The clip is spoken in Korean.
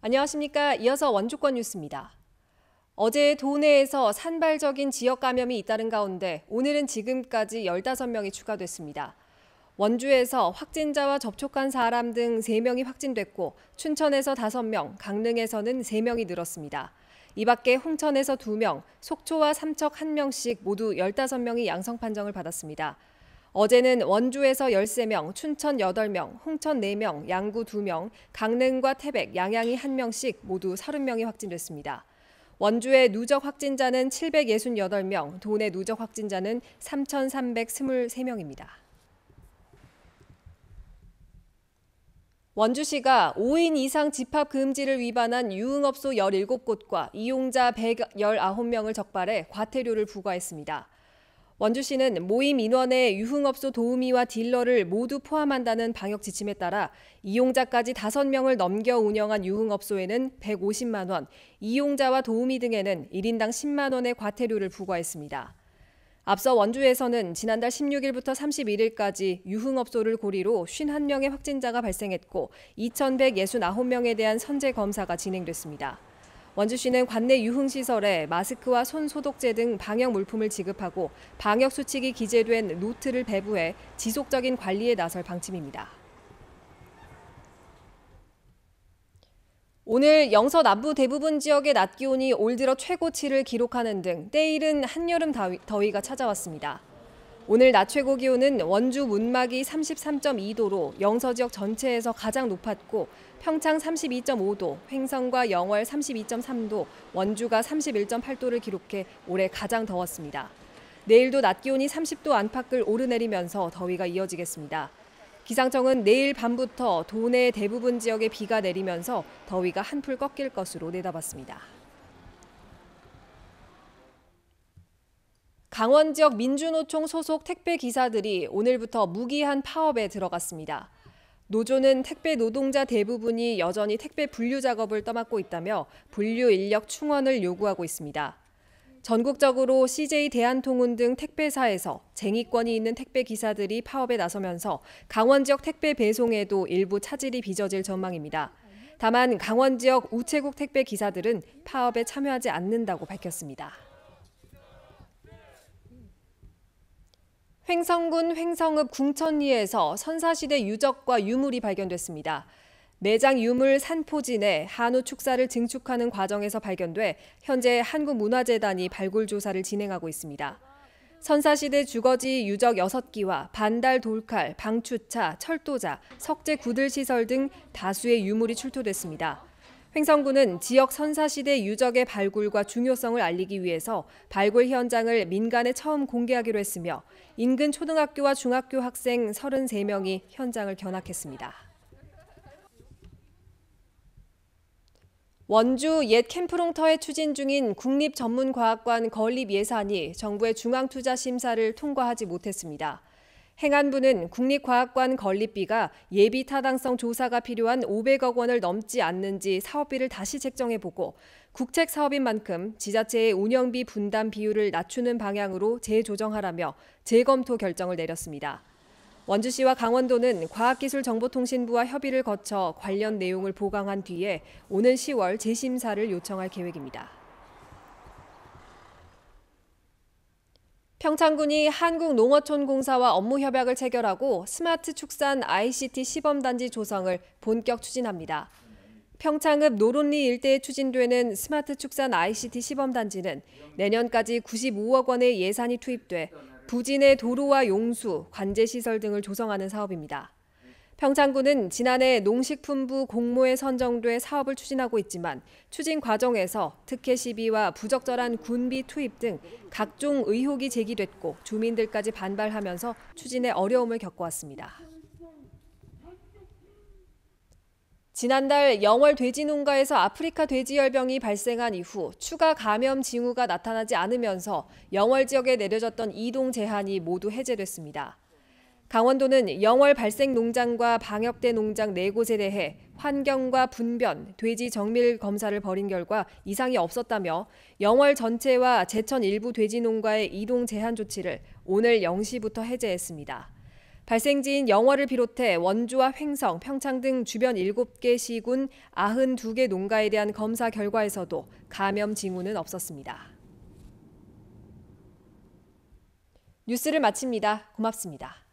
안녕하십니까. 이어서 원주권 뉴스입니다. 어제 도내에서 산발적인 지역 감염이 잇따른 가운데 오늘은 지금까지 15명이 추가됐습니다. 원주에서 확진자와 접촉한 사람 등 3명이 확진됐고 춘천에서 5명, 강릉에서는 3명이 늘었습니다. 이 밖에 홍천에서 2명, 속초와 삼척 1명씩 모두 15명이 양성 판정을 받았습니다. 어제는 원주에서 13명, 춘천 8명, 홍천 4명, 양구 2명, 강릉과 태백, 양양이 1명씩 모두 30명이 확진됐습니다. 원주의 누적 확진자는 768명, 도내 누적 확진자는 3,323명입니다. 원주시가 5인 이상 집합 금지를 위반한 유흥업소 17곳과 이용자 119명을 적발해 과태료를 부과했습니다. 원주시는 모임 인원의 유흥업소 도우미와 딜러를 모두 포함한다는 방역 지침에 따라 이용자까지 5명을 넘겨 운영한 유흥업소에는 150만 원, 이용자와 도우미 등에는 1인당 10만 원의 과태료를 부과했습니다. 앞서 원주에서는 지난달 16일부터 31일까지 유흥업소를 고리로 51명의 확진자가 발생했고 2,169명에 대한 선제 검사가 진행됐습니다. 원주시는 관내 유흥시설에 마스크와 손소독제 등 방역 물품을 지급하고 방역수칙이 기재된 노트를 배부해 지속적인 관리에 나설 방침입니다. 오늘 영서 남부 대부분 지역의 낮 기온이 올 들어 최고치를 기록하는 등때일은 한여름 더위가 찾아왔습니다. 오늘 낮 최고 기온은 원주 문막이 33.2도로 영서 지역 전체에서 가장 높았고 평창 32.5도, 횡성과 영월 32.3도, 원주가 31.8도를 기록해 올해 가장 더웠습니다. 내일도 낮 기온이 30도 안팎을 오르내리면서 더위가 이어지겠습니다. 기상청은 내일 밤부터 도내 대부분 지역에 비가 내리면서 더위가 한풀 꺾일 것으로 내다봤습니다. 강원 지역 민주노총 소속 택배 기사들이 오늘부터 무기한 파업에 들어갔습니다. 노조는 택배 노동자 대부분이 여전히 택배 분류 작업을 떠맡고 있다며 분류 인력 충원을 요구하고 있습니다. 전국적으로 CJ 대한통운 등 택배사에서 쟁의권이 있는 택배 기사들이 파업에 나서면서 강원 지역 택배 배송에도 일부 차질이 빚어질 전망입니다. 다만 강원 지역 우체국 택배 기사들은 파업에 참여하지 않는다고 밝혔습니다. 횡성군 횡성읍 궁천리에서 선사시대 유적과 유물이 발견됐습니다. 내장 유물 산포진에 한우 축사를 증축하는 과정에서 발견돼 현재 한국문화재단이 발굴 조사를 진행하고 있습니다. 선사시대 주거지 유적 6기와 반달 돌칼, 방추차, 철도자, 석재 구들 시설 등 다수의 유물이 출토됐습니다. 횡성군은 지역 선사시대 유적의 발굴과 중요성을 알리기 위해서 발굴 현장을 민간에 처음 공개하기로 했으며 인근 초등학교와 중학교 학생 33명이 현장을 견학했습니다. 원주 옛 캠프롱터에 추진 중인 국립전문과학관 건립 예산이 정부의 중앙투자 심사를 통과하지 못했습니다. 행안부는 국립과학관 건립비가 예비 타당성 조사가 필요한 500억 원을 넘지 않는지 사업비를 다시 책정해보고 국책 사업인 만큼 지자체의 운영비 분담 비율을 낮추는 방향으로 재조정하라며 재검토 결정을 내렸습니다. 원주시와 강원도는 과학기술정보통신부와 협의를 거쳐 관련 내용을 보강한 뒤에 오는 10월 재심사를 요청할 계획입니다. 평창군이 한국농어촌공사와 업무 협약을 체결하고 스마트 축산 ICT 시범단지 조성을 본격 추진합니다. 평창읍 노론리 일대에 추진되는 스마트 축산 ICT 시범단지는 내년까지 95억 원의 예산이 투입돼 부진의 도로와 용수, 관제시설 등을 조성하는 사업입니다. 평창군은 지난해 농식품부 공모에 선정돼 사업을 추진하고 있지만 추진 과정에서 특혜 시비와 부적절한 군비 투입 등 각종 의혹이 제기됐고 주민들까지 반발하면서 추진에 어려움을 겪어왔습니다. 지난달 영월 돼지 농가에서 아프리카 돼지열병이 발생한 이후 추가 감염 징후가 나타나지 않으면서 영월 지역에 내려졌던 이동 제한이 모두 해제됐습니다. 강원도는 영월 발생 농장과 방역대 농장 4곳에 대해 환경과 분변, 돼지 정밀 검사를 벌인 결과 이상이 없었다며 영월 전체와 제천 일부 돼지 농가의 이동 제한 조치를 오늘 0시부터 해제했습니다. 발생지인 영월를 비롯해 원주와 횡성, 평창 등 주변 7개 시군 92개 농가에 대한 검사 결과에서도 감염 징후는 없었습니다. 뉴스를 마칩니다. 고맙습니다.